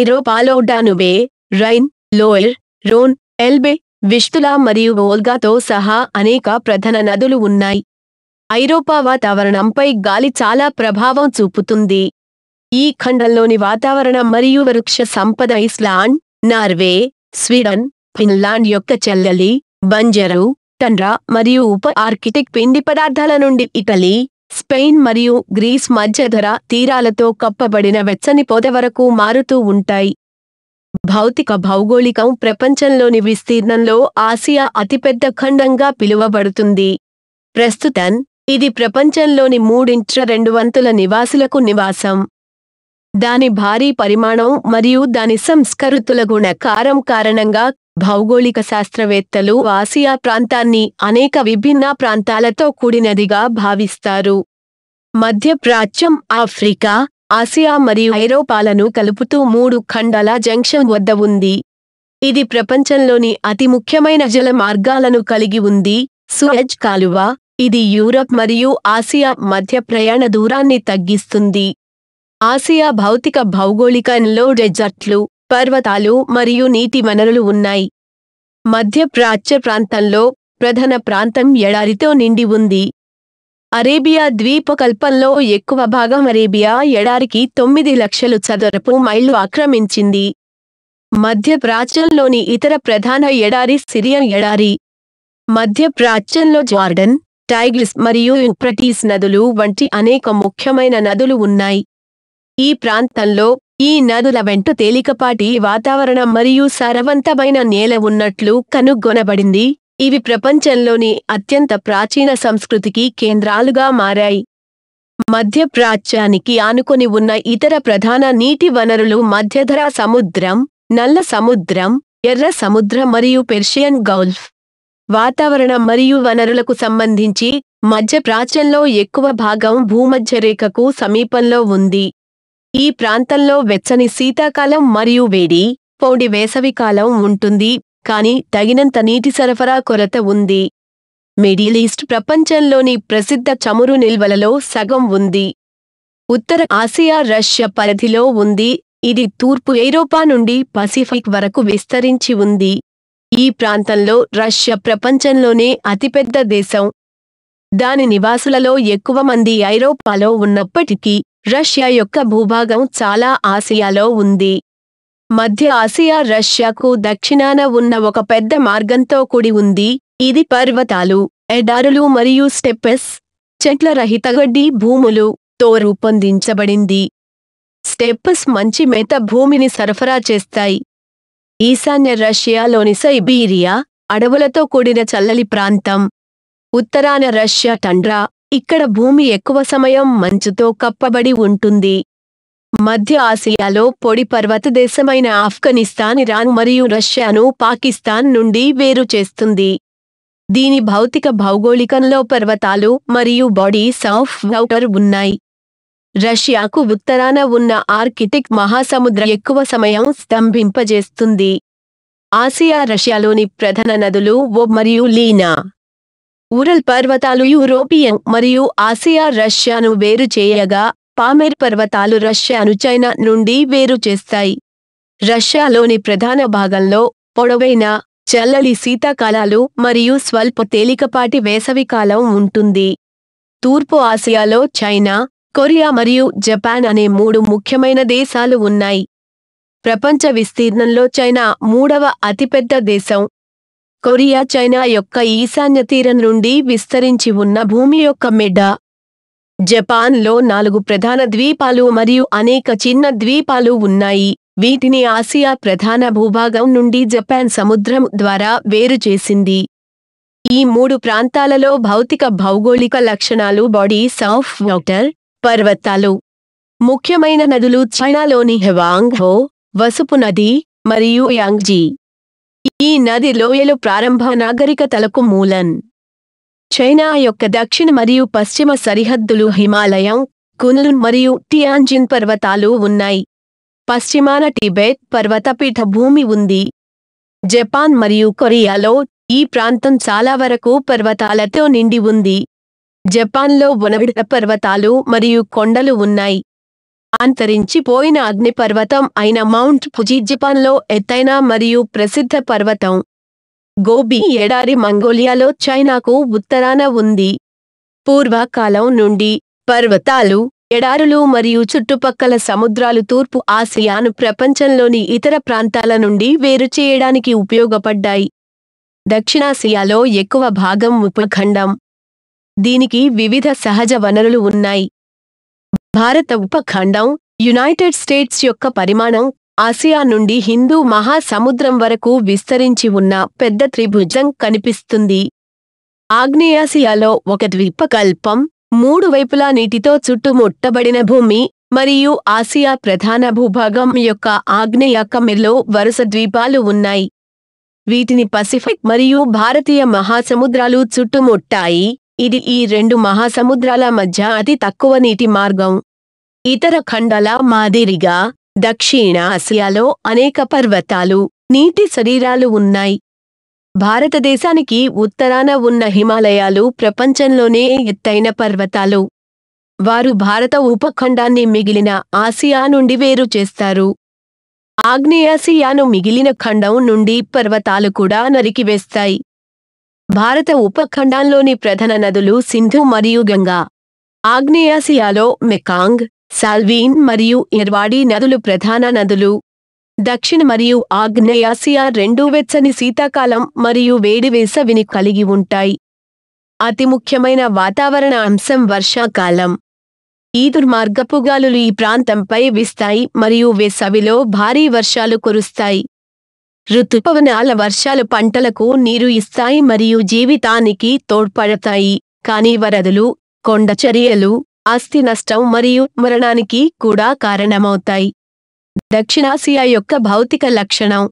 ఐరోపాలో Danube Rhine Loire Rhone Elbe Vistula మరియు ఓల్గాతో సహా అనేక ప్రధాన నదులు ఉన్నాయి ఐరోపా వాతావరణంపై గాలి చాలా ప్రభావం చూపుతుంది ఈ ఖండంలోని వాతావరణం మరియు వృక్ష సంపద ఐస్లాండ్ నార్వే స్వీడన్ ఫిన్లాండ్ యొక్క చెల్లలి బంజరు టండ్రా మరియు ఉప ఆర్కిటిక్ పిండి పదార్థాల నుండి ఇటలీ స్పెయిన్ మరియు గ్రీస్ మధ్యధర తీరాలతో కప్పబడిన వెచ్చని పొద వరకు మారుతూ ఉంటాయి భౌతిక భౌగోళికం ప్రపంచంలోని విస్తీర్ణంలో ఆసియా అతిపెద్ద ఖండంగా పిలువబడుతుంది ప్రస్తుతం ఇది ప్రపంచంలోని మూడింట్ర రెండు వంతుల నివాసులకు నివాసం దాని భారీ పరిమాణం మరియు దాని సంస్కృతుల గుణకారం కారణంగా భౌగోళిక శాస్త్రవేత్తలు ఆసియా ప్రాంతాన్ని అనేక విభిన్న ప్రాంతాలతో కూడినదిగా భావిస్తారు మధ్యప్రాచ్యం ఆఫ్రికా ఆసియా మరియు ఐరోపాలను కలుపుతూ మూడు ఖండాల జంక్షన్ వద్ద ఉంది ఇది ప్రపంచంలోని అతి ముఖ్యమైన జల మార్గాలను కలిగి ఉంది సుయజ్ కాలువ ఇది యూరప్ మరియు ఆసియా మధ్య ప్రయాణ దూరాన్ని తగ్గిస్తుంది ఆసియా భౌతిక భౌగోళికంలో డెజర్ట్లు పర్వతాలు మరియు నీటి వనరులు ఉన్నాయి మధ్య ప్రాచ్య ప్రాంతంలో ప్రధాన ప్రాంతం ఎడారితో నిండి ఉంది అరేబియా ద్వీపకల్పంలో ఎక్కువ భాగం అరేబియా ఎడారికి తొమ్మిది లక్షలు చదరపు మైళ్లు ఆక్రమించింది మధ్యప్రాచ్యంలోని ఇతర ప్రధాన ఎడారి సిరియన్ ఎడారి మధ్యప్రాచ్యంలో జార్డన్ టైగ్రిస్ మరియు యుప్రటీస్ నదులు వంటి అనేక ముఖ్యమైన నదులు ఉన్నాయి ఈ ప్రాంతంలో ఈ నదుల వెంట తేలికపాటి వాతావరణం మరియు సారవంతమైన నేల ఉన్నట్లు కనుగొనబడింది ఇవి ప్రపంచంలోని అత్యంత ప్రాచీన సంస్కృతికి కేంద్రాలుగా మారాయి మధ్యప్రాచ్యానికి ఆనుకొని ఉన్న ఇతర ప్రధాన నీటి వనరులు మధ్యధరా సముద్రం నల్ల సముద్రం ఎర్ర సముద్రం మరియు పెర్షియన్ గౌల్ఫ్ వాతావరణం మరియు వనరులకు సంబంధించి మధ్యప్రాచ్యంలో ఎక్కువ భాగం భూమధ్యరేఖకు సమీపంలో ఉంది ఈ ప్రాంతంలో వెచ్చని శీతాకాలం మరియు వేడి పౌడి వేసవికాలం ఉంటుంది కానీ తగినంత నీటి సరఫరా కొరత ఉంది మిడిల్ ఈస్ట్ ప్రపంచంలోని ప్రసిద్ధ చమురు నిల్వలలో సగం ఉంది ఉత్తర ఆసియా రష్యా పరిధిలో ఉంది ఇది తూర్పు ఐరోపా నుండి పసిఫిక్ వరకు విస్తరించి ఉంది ఈ ప్రాంతంలో రష్యా ప్రపంచంలోనే అతిపెద్ద దేశం దాని నివాసులలో ఎక్కువ మంది ఐరోపాలో ఉన్నప్పటికీ రష్యా యొక్క భూభాగం చాలా ఆసియాలో ఉంది మధ్య ఆసియా రష్యాకు దక్షిణాన ఉన్న ఒక పెద్ద మార్గంతో కూడి ఉంది ఇది పర్వతాలు ఎడారులు మరియు స్టెప్పెస్ చెట్ల రహిత గడ్డి భూములు తో రూపొందించబడింది స్టెప్పెస్ మంచి మేత భూమిని సరఫరా చేస్తాయి ఈశాన్య రష్యాలోని సైబీరియా అడవులతో కూడిన చల్లలి ప్రాంతం ఉత్తరాన రష్యా టండ్రా ఇక్కడ భూమి ఎక్కువ సమయం మంచుతో కప్పబడి ఉంటుంది మధ్య ఆసియాలో పొడి పర్వతదేశమైన ఆఫ్ఘనిస్తాన్ ఇరాన్ మరియు రష్యాను పాకిస్తాన్ నుండి వేరు చేస్తుంది దీని భౌతిక భౌగోళికంలో పర్వతాలు మరియు బాడీస్ ఆఫ్ వౌటర్ ఉన్నాయి రష్యాకు ఉత్తరాన ఉన్న ఆర్కిటిక్ మహాసముద్ర ఎక్కువ సమయం స్తంభింపజేస్తుంది ఆసియా రష్యాలోని ప్రధాన నదులు ఓ మరియు లీనా ఊరల్ పర్వతాలు యూరోపియన్ మరియు ఆసియా రష్యాను వేరు చేయగా పామెర్ పర్వతాలు రష్యాను చైనా నుండి వేరు చేస్తాయి రష్యాలోని ప్రధాన భాగంలో పొడవైన చల్లడి శీతాకాలాలు మరియు స్వల్ప తేలికపాటి వేసవికాలం ఉంటుంది తూర్పు ఆసియాలో చైనా కొరియా మరియు జపాన్ అనే మూడు ముఖ్యమైన దేశాలు ఉన్నాయి ప్రపంచ విస్తీర్ణంలో చైనా మూడవ అతిపెద్ద దేశం కొరియా చైనా యొక్క ఈశాన్య తీరం నుండి విస్తరించి ఉన్న భూమి యొక్క మెడ జపాన్లో నాలుగు ప్రధాన ద్వీపాలు మరియు అనేక చిన్న ద్వీపాలు ఉన్నాయి వీటిని ఆసియా ప్రధాన భూభాగం నుండి జపాన్ సముద్రం ద్వారా వేరు చేసింది ఈ మూడు ప్రాంతాలలో భౌతిక భౌగోళిక లక్షణాలు బాడీస్ ఆఫ్ వాటర్ పర్వతాలు ముఖ్యమైన నదులు చైనాలోని హెవాంగ్ హో వసుపు నది మరియు యాంగ్జీ ఈ నది లోయలు ప్రారంభ నాగరికతలకు మూలన్ చైనా యొక్క దక్షిణ మరియు పశ్చిమ సరిహద్దులు హిమాలయం కునుల్ మరియు టియాంజిన్ పర్వతాలు ఉన్నాయి పశ్చిమాన టిబెట్ పర్వతపీఠ భూమి ఉంది జపాన్ మరియు కొరియాలో ఈ ప్రాంతం చాలా వరకు పర్వతాలతో నిండి ఉంది జపాన్లో వనవిడ పర్వతాలు మరియు కొండలు ఉన్నాయి అంతరించిపోయిన అగ్నిపర్వతం అయిన మౌంట్ పుజి జపాన్లో ఎత్తైన మరియు ప్రసిద్ధ పర్వతం గోబీ ఎడారి మంగోలియాలో చైనాకు ఉత్తరాన ఉంది పూర్వకాలం నుండి పర్వతాలు ఎడారులు మరియు చుట్టుపక్కల సముద్రాలు తూర్పు ఆసియాను ప్రపంచంలోని ఇతర ప్రాంతాల నుండి వేరు చేయడానికి ఉపయోగపడ్డాయి దక్షిణాసియాలో ఎక్కువ భాగం ఉపఖండం దీనికి వివిధ సహజ వనరులు ఉన్నాయి భారత ఉపఖండం యునైటెడ్ స్టేట్స్ యొక్క పరిమాణం ఆసియా నుండి హిందూ మహాసముద్రం వరకు విస్తరించి ఉన్న పెద్ద త్రిభుజం కనిపిస్తుంది ఆగ్నేయాసియాలో ఒక ద్వీపకల్పం మూడు వైపులా నీటితో చుట్టుముట్టబడిన భూమి మరియు ఆసియా ప్రధాన భూభాగం యొక్క ఆగ్నేయాకమిలో వరుస ద్వీపాలు ఉన్నాయి వీటిని పసిఫిక్ మరియు భారతీయ మహాసముద్రాలు చుట్టుముట్టాయి ఇది ఈ రెండు మహాసముద్రాల మధ్య అతి తక్కువ నీటి మార్గం ఇతర ఖండాల మాదిరిగా దక్షిణ ఆసియాలో అనేక పర్వతాలు నీటి శరీరాలు ఉన్నాయి భారతదేశానికి ఉత్తరాన ఉన్న హిమాలయాలు ప్రపంచంలోనే ఎత్తైన పర్వతాలు వారు భారత ఉపఖండాన్ని మిగిలిన ఆసియా నుండి వేరు చేస్తారు ఆగ్నేయాసియాను మిగిలిన ఖండం నుండి పర్వతాలు కూడా నరికివేస్తాయి భారత ఉపఖండంలోని ప్రధాన నదులు సింధు మరియు గంగా ఆగ్నేయాసియాలో మెకాంగ్ సాల్వీన్ మరియు ఎర్వాడీ నదులు ప్రధాన నదులు దక్షిణ మరియు ఆగ్నేయాసియా రెండూ వెచ్చని శీతాకాలం మరియు వేడి వేసవిని కలిగి ఉంటాయి అతి ముఖ్యమైన వాతావరణ అంశం వర్షాకాలం ఈ దుర్మార్గపు ఈ ప్రాంతంపై విస్తాయి మరియు వేసవిలో భారీ వర్షాలు కురుస్తాయి ఋతుపవనాల వర్షాలు పంటలకు నీరు ఇస్తాయి మరియు జీవితానికి తోడ్పడతాయి కానీ వరదలు కొండచర్యలు ఆస్తి నష్టం మరియు మరణానికి కూడా కారణమవుతాయి దక్షిణాసియా యొక్క భౌతిక లక్షణం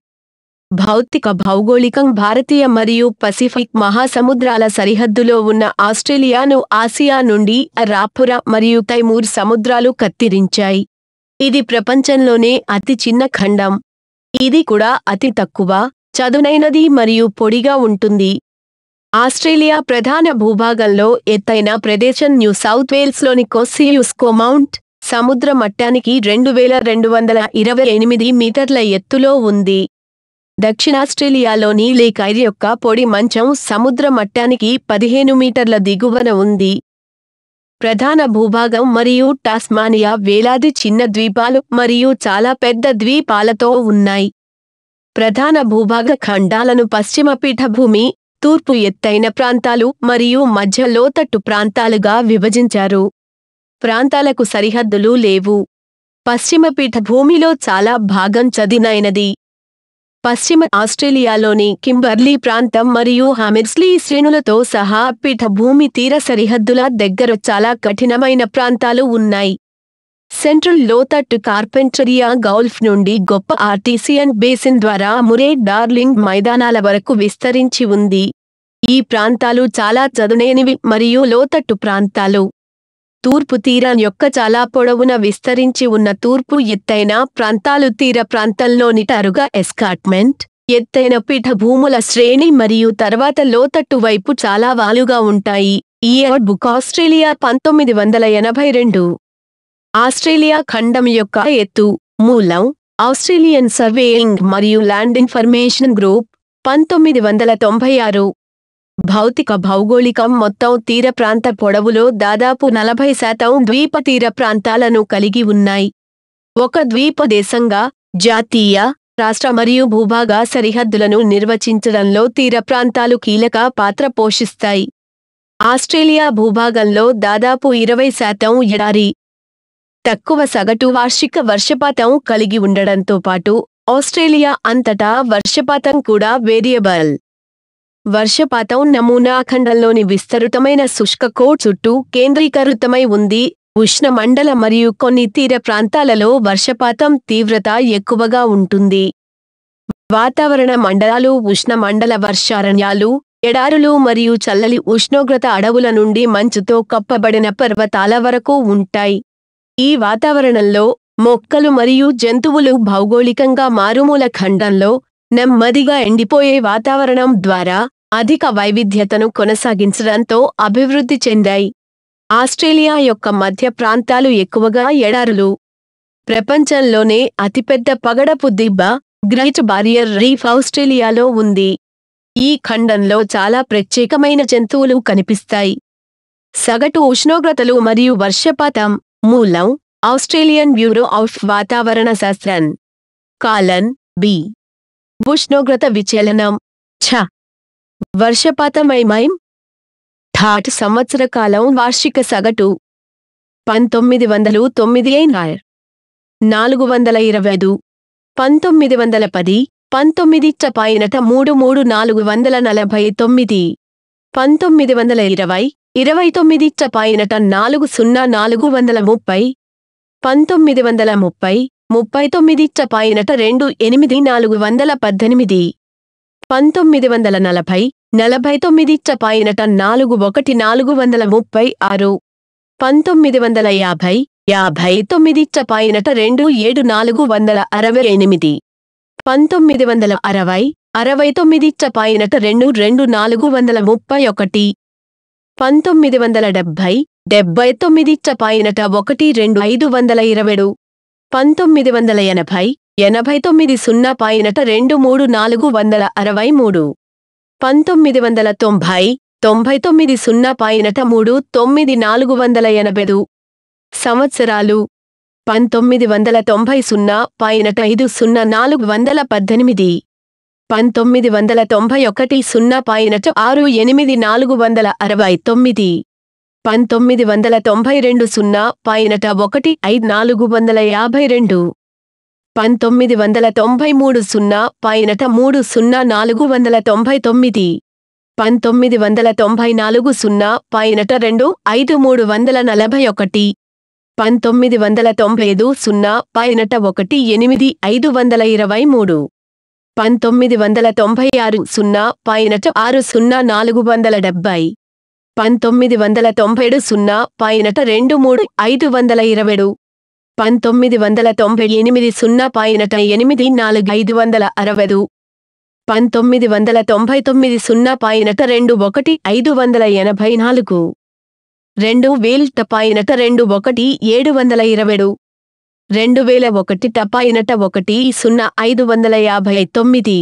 భౌతిక భౌగోళికం భారతీయ మరియు పసిఫిక్ మహాసముద్రాల సరిహద్దులో ఉన్న ఆస్ట్రేలియాను ఆసియా నుండి రాపుర మరియు తైమూర్ సముద్రాలు కత్తిరించాయి ఇది ప్రపంచంలోనే అతి చిన్న ఖండం ఇది కూడా అతి తక్కువ చదునైనది మరియు పొడిగా ఉంటుంది ఆస్ట్రేలియా ప్రధాన భూభాగంలో ఎత్తైన ప్రదేశం న్యూ సౌత్ వేల్స్లోని కొస్సియుస్కో మౌంట్ సముద్ర మట్టానికి రెండు వేల రెండు వందల ఇరవై ఎనిమిది మీటర్ల ఎత్తులో ఉంది దక్షిణాస్ట్రేలియాలోని లేక్ ఐర్ యొక్క పొడి మంచం సముద్ర మట్టానికి పదిహేను మీటర్ల దిగువన ఉంది ప్రధాన భూభాగం మరియు టాస్మానియా వేలాది చిన్న ద్వీపాలు మరియు చాలా పెద్ద ద్వీపాలతో ఉన్నాయి ప్రధాన భూభాగ ఖండాలను పశ్చిమ పీఠభూమి తూర్పు ఎత్తైన ప్రాంతాలు మరియు మధ్య లోతట్టు ప్రాంతాలుగా విభజించారు ప్రాంతాలకు సరిహద్దులు లేవు పశ్చిమ పీఠభూమిలో చాలా భాగం చదినైనది పశ్చిమ ఆస్ట్రేలియాలోని కింబర్లీ ప్రాంతం మరియు హామిర్స్లీ శ్రేణులతో సహా పీఠభూమి తీర సరిహద్దుల దగ్గర చాలా కఠినమైన ప్రాంతాలు ఉన్నాయి సెంట్రల్ లోతట్టు కార్పెంటరియా గౌల్ఫ్ నుండి గొప్ప ఆర్టీసియన్ బేసిన్ ద్వారా మురే డార్లింగ్ మైదానాల వరకు విస్తరించి ఉంది ఈ ప్రాంతాలు చాలా చదునేనివి మరియు లోతట్టు ప్రాంతాలు తూర్పు తీరం యొక్క చాలా పొడవున విస్తరించి ఉన్న తూర్పు ఎత్తైన ప్రాంతాలు తీర ప్రాంతంలోని టరుగా ఎస్కాట్మెంట్ ఎత్తైన పీఠభూముల శ్రేణి మరియు తర్వాత లోతట్టు వైపు చాలా వాలుగా ఉంటాయి ఈ బుక్ ఆస్ట్రేలియా పంతొమ్మిది వందల ఎనభై రెండు ఆస్ట్రేలియా ఖండం యొక్క ఎత్తు మూలం ఆస్ట్రేలియన్ సర్వేయింగ్ మరియు ల్యాండ్ ఇన్ఫర్మేషన్ గ్రూప్ పంతొమ్మిది వందల తొంభై ఆరు భౌతిక భౌగోళికం మొత్తం తీర ప్రాంత పొడవులో దాదాపు నలభై శాతం ద్వీప తీర ప్రాంతాలను కలిగి ఉన్నాయి ఒక ద్వీప దేశంగా జాతీయ రాష్ట్ర మరియు భూభాగ సరిహద్దులను నిర్వచించడంలో తీర ప్రాంతాలు కీలక పాత్ర పోషిస్తాయి ఆస్ట్రేలియా భూభాగంలో దాదాపు ఇరవై శాతం ఎడారి తక్కువ సగటు వార్షిక వర్షపాతం కలిగి ఉండడంతో పాటు ఆస్ట్రేలియా అంతటా వర్షపాతం కూడా వేరియబల్ వర్షపాతం నమూనా ఖండంలోని విస్తృతమైన శుష్క కోట్ చుట్టూ కేంద్రీకృతమై ఉంది ఉష్ణమండల మరియు కొన్ని తీర ప్రాంతాలలో వర్షపాతం తీవ్రత ఎక్కువగా ఉంటుంది వాతావరణ మండలాలు ఉష్ణమండల వర్షారణ్యాలు ఎడారులు మరియు చల్లని ఉష్ణోగ్రత అడవుల నుండి మంచుతో కప్పబడిన పర్వతాల వరకు ఉంటాయి ఈ వాతావరణంలో మొక్కలు మరియు జంతువులు భౌగోళికంగా మారుమూల ఖండంలో నెమ్మదిగా ఎండిపోయే వాతావరణం ద్వారా అధిక వైవిధ్యతను కొనసాగించడంతో అభివృద్ధి చెందాయి ఆస్ట్రేలియా యొక్క మధ్య ప్రాంతాలు ఎక్కువగా ఎడారులు ప్రపంచంలోనే అతిపెద్ద పగడపు దిబ్బ గ్రేట్ బారియర్ రీఫ్ ఆస్ట్రేలియాలో ఉంది ఈ ఖండంలో చాలా ప్రత్యేకమైన జంతువులు కనిపిస్తాయి సగటు ఉష్ణోగ్రతలు మరియు వర్షపాతం మూలం ఆస్ట్రేలియన్ బ్యూరో ఆఫ్ వాతావరణ శాస్త్రం కాలన్ బి ఉష్ణోగ్రత విచలనం ఛ వర్షపాతమైమైం థాట్ సంవత్సర కాలం వార్షిక సగటు పంతొమ్మిది వందలు తొమ్మిది అయినాయర్ నాలుగు వందల ఇరవై ఐదు పంతొమ్మిది వందల పది పంతొమ్మిది చపాయినట మూడు మూడు నాలుగు వందల నలభై తొమ్మిది పంతొమ్మిది వందల ఇరవై ఇరవై తొమ్మిది చపాయినట నాలుగు సున్నా నాలుగు వందల ముప్పై పంతొమ్మిది వందల ముప్పై ముప్పై తొమ్మిది చపాయినట రెండు ఎనిమిది నాలుగు వందల పద్దెనిమిది పంతొమ్మిది వందల నలభై నలభై తొమ్మిది చపాయినట నాలుగు ఒకటి నాలుగు వందల ముప్పై ఆరు పంతొమ్మిది వందల యాభై యాభై తొమ్మిది చపాయినట రెండు ఏడు నాలుగు వందల అరవై ఎనిమిది పంతొమ్మిది వందల అరవై అరవై తొమ్మిది చపాయినట రెండు రెండు నాలుగు వందల ముప్పై ఒకటి పంతొమ్మిది వందల డెబ్భై డెబ్బై తొమ్మిది చపాయినట ఒకటి రెండు ఐదు వందల ఇరవైడు పంతొమ్మిది వందల ఎనభై ఎనభై తొమ్మిది సున్నా పాయినట రెండు మూడు నాలుగు వందల అరవై మూడు పంతొమ్మిది వందల తొంభై తొంభై తొమ్మిది సున్నా పాయినట మూడు తొమ్మిది నాలుగు వందల ఎనభై సంవత్సరాలు పంతొమ్మిది వందల తొంభై సున్నా పాయినట ఐదు సున్నా నాలుగు వందల పద్దెనిమిది పంతొమ్మిది వందల తొంభై ఒకటి సున్నా పాయినట్ ఆరు ఎనిమిది నాలుగు వందల అరవై తొమ్మిది పంతొమ్మిది వందల తొంభై రెండు సున్నా పాయినట ఒకటి ఐదు నాలుగు వందల యాభై రెండు పంతొమ్మిది వందల తొంభై మూడు సున్నా పాయినట మూడు సున్నా నాలుగు వందల తొంభై తొమ్మిది పంతొమ్మిది వందల తొంభై నాలుగు సున్నా పాయినట రెండు ఐదు మూడు వందల నలభై ఒకటి పంతొమ్మిది వందల తొంభై ఐదు సున్నా పాయినట ఒకటి ఎనిమిది ఐదు వందల ఇరవై మూడు పంతొమ్మిది వందల తొంభై ఆరు సున్నా పాయినట ఆరు సున్నా నాలుగు వందల డెబ్బై పంతొమ్మిది వందల తొంభైడు సున్నా పాయినట రెండు మూడు ఐదు వందల ఇరవైడు పంతొమ్మిది వందల తొంభై ఎనిమిది సున్నా పాయినట ఎనిమిది నాలుగు ఐదు వందల అరవై పంతొమ్మిది వందల తొంభై తొమ్మిది సున్నా పాయినట రెండు ఒకటి ఐదు వందల ఎనభై నాలుగు రెండు వేల్ట పాయినట రెండు ఒకటి ఏడు వందల ఇరవైడు రెండు వేల ఒకటి టపాయినట ఒకటి సున్నా ఐదు వందల యాభై తొమ్మిది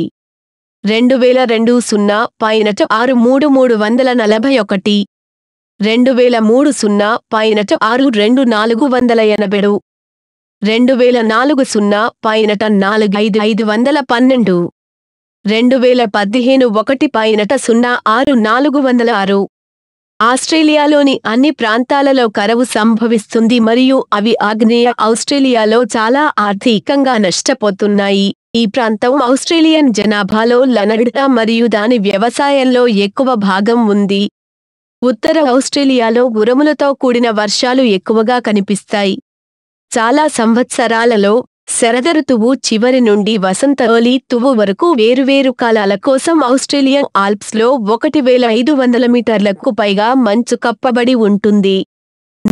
రెండు వేల రెండు సున్నా పైనట ఆరు మూడు మూడు వందల నలభై ఒకటి రెండు వేల మూడు సున్నా పైనట ఆరు రెండు నాలుగు వందల ఎనభైడు రెండు వేల నాలుగు సున్నా పైనట నాలుగు ఐదు ఐదు వందల పన్నెండు రెండు వేల పదిహేను ఒకటి పైనట సున్నా ఆరు నాలుగు వందల ఆరు ఆస్ట్రేలియాలోని అన్ని ప్రాంతాలలో కరవు సంభవిస్తుంది మరియు అవి ఆగ్నేయ ఆస్ట్రేలియాలో చాలా ఆర్థికంగా నష్టపోతున్నాయి ఈ ప్రాంతం ఆస్ట్రేలియన్ జనాభాలో లనడా మరియు దాని వ్యవసాయంలో ఎక్కువ భాగం ఉంది ఉత్తర ఆస్ట్రేలియాలో ఉరములతో కూడిన వర్షాలు ఎక్కువగా కనిపిస్తాయి చాలా సంవత్సరాలలో శరదరుతువు చివరి నుండి వసంత ఎర్లీ తువ్వు వరకు వేరువేరు కాలాల కోసం ఆస్ట్రేలియన్ ఆల్ప్స్లో ఒకటి వేల ఐదు వందల మీటర్లకు పైగా మంచు కప్పబడి ఉంటుంది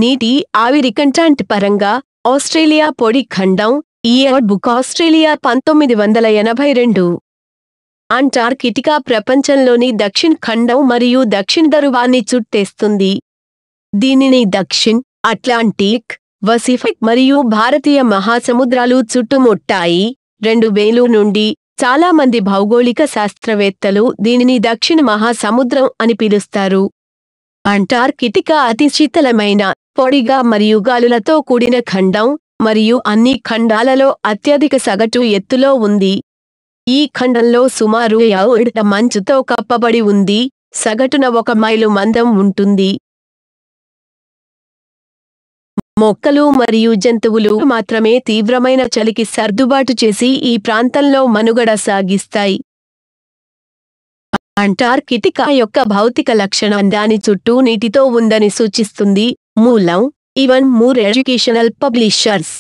నీటి ఆవిరి కంటాంట్ పరంగా ఆస్ట్రేలియా పొడి ఖండం ఈ బుక్ ఆస్ట్రేలియా పంతొమ్మిది వందల ఎనభై రెండు అంటార్కిటికా ప్రపంచంలోని దక్షిణ ఖండం మరియు దక్షిణ ధరువాన్ని చుట్టేస్తుంది దీనిని దక్షిణ్ అట్లాంటిక్ వసిఫిక్ మరియు భారతీయ మహాసముద్రాలు చుట్టుముట్టాయి రెండు వేలు నుండి చాలామంది భౌగోళిక శాస్త్రవేత్తలు దీనిని దక్షిణ మహాసముద్రం అని పిలుస్తారు అంటార్కిటిక అతి శీతలమైన పొడిగా మరియు గాలులతో కూడిన ఖండం మరియు అన్ని ఖండాలలో అత్యధిక సగటు ఎత్తులో ఉంది ఈ ఖండంలో సుమారు మంచుతో కప్పబడి ఉంది సగటున ఒక మైలు మందం ఉంటుంది మొక్కలు మరియు జంతువులు మాత్రమే తీవ్రమైన చలికి సర్దుబాటు చేసి ఈ ప్రాంతంలో మనుగడ సాగిస్తాయి అంటార్కిటికా యొక్క భౌతిక లక్షణం దాని చుట్టూ నీటితో ఉందని సూచిస్తుంది మూలం ఈవన్ మూర్ ఎడ్యుకేషనల్ పబ్లిషర్స్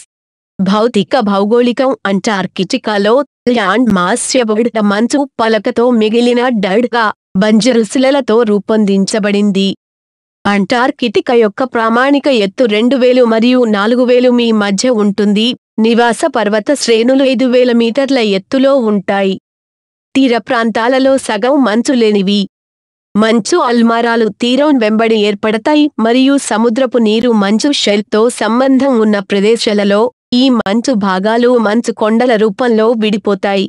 భౌతిక భౌగోళికం అంటార్కిటికాలో ల్యాండ్ మాస్యబడిన మంచు పలకతో మిగిలిన డడ్గా బంజరుసులతో రూపొందించబడింది అంటార్కిటిక యొక్క ప్రామాణిక ఎత్తు రెండు వేలు మరియు నాలుగు వేలు మీ మధ్య ఉంటుంది నివాస పర్వత శ్రేణులు ఐదు వేల మీటర్ల ఎత్తులో ఉంటాయి తీర ప్రాంతాలలో సగం మంచు లేనివి మంచు అల్మారాలు తీరం వెంబడి ఏర్పడతాయి మరియు సముద్రపు నీరు మంచు షెల్తో సంబంధం ఉన్న ప్రదేశాలలో ఈ మంచు భాగాలు మంచు కొండల రూపంలో విడిపోతాయి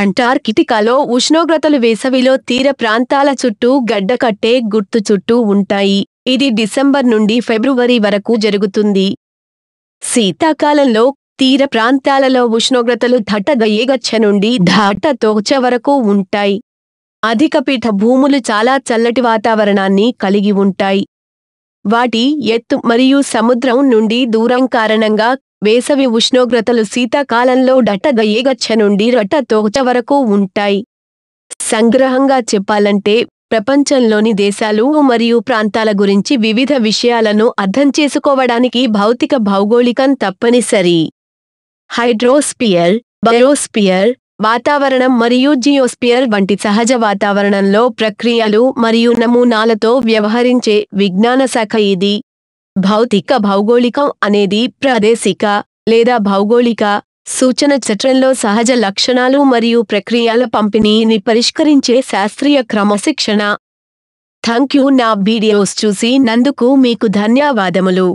అంటార్కిటికాలో ఉష్ణోగ్రతలు వేసవిలో తీర ప్రాంతాల చుట్టూ గడ్డకట్టే గుర్తు చుట్టూ ఉంటాయి ఇది డిసెంబర్ నుండి ఫిబ్రవరి వరకు జరుగుతుంది శీతాకాలంలో తీర ప్రాంతాలలో ఉష్ణోగ్రతలు దట్టగా నుండి ధాట తోచ వరకు ఉంటాయి అధిక పీఠ భూములు చాలా చల్లటి వాతావరణాన్ని కలిగి ఉంటాయి వాటి ఎత్తు మరియు సముద్రం నుండి దూరం కారణంగా వేసవి ఉష్ణోగ్రతలు శీతాకాలంలో డట్టగా ఏగచ్చ నుండి రట్ట తోచ వరకు ఉంటాయి సంగ్రహంగా చెప్పాలంటే ప్రపంచంలోని దేశాలు మరియు ప్రాంతాల గురించి వివిధ విషయాలను అర్థం చేసుకోవడానికి భౌతిక భౌగోళికం తప్పనిసరి హైడ్రోస్పియర్ బయోస్పియర్ వాతావరణం మరియు జియోస్పియర్ వంటి సహజ వాతావరణంలో ప్రక్రియలు మరియు నమూనాలతో వ్యవహరించే విజ్ఞాన శాఖ ఇది భౌతిక భౌగోళికం అనేది ప్రాదేశిక లేదా భౌగోళిక సూచన చట్రంలో సహజ లక్షణాలు మరియు ప్రక్రియల పంపిణీని పరిష్కరించే శాస్త్రీయ క్రమశిక్షణ థ్యాంక్ యూ నా వీడియోస్ చూసి నందుకు మీకు ధన్యవాదములు